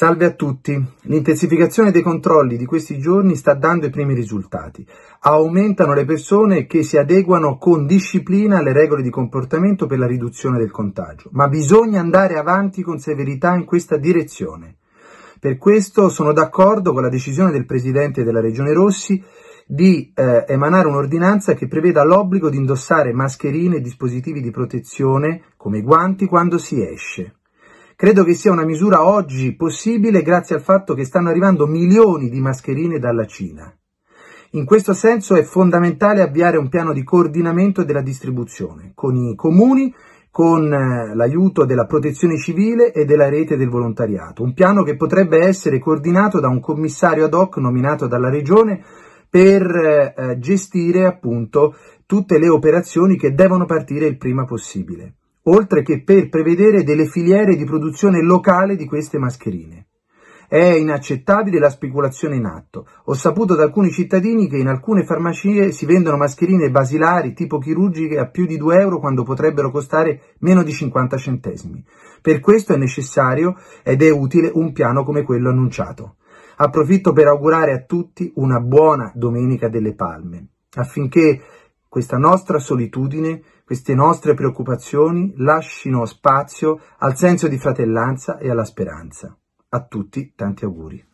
Salve a tutti. L'intensificazione dei controlli di questi giorni sta dando i primi risultati. Aumentano le persone che si adeguano con disciplina alle regole di comportamento per la riduzione del contagio, ma bisogna andare avanti con severità in questa direzione. Per questo sono d'accordo con la decisione del Presidente della Regione Rossi di eh, emanare un'ordinanza che preveda l'obbligo di indossare mascherine e dispositivi di protezione come guanti quando si esce. Credo che sia una misura oggi possibile grazie al fatto che stanno arrivando milioni di mascherine dalla Cina. In questo senso è fondamentale avviare un piano di coordinamento della distribuzione con i comuni, con eh, l'aiuto della protezione civile e della rete del volontariato, un piano che potrebbe essere coordinato da un commissario ad hoc nominato dalla regione per eh, gestire appunto tutte le operazioni che devono partire il prima possibile oltre che per prevedere delle filiere di produzione locale di queste mascherine. È inaccettabile la speculazione in atto. Ho saputo da alcuni cittadini che in alcune farmacie si vendono mascherine basilari tipo chirurgiche a più di 2 euro quando potrebbero costare meno di 50 centesimi. Per questo è necessario ed è utile un piano come quello annunciato. Approfitto per augurare a tutti una buona Domenica delle Palme, affinché questa nostra solitudine, queste nostre preoccupazioni lascino spazio al senso di fratellanza e alla speranza. A tutti tanti auguri.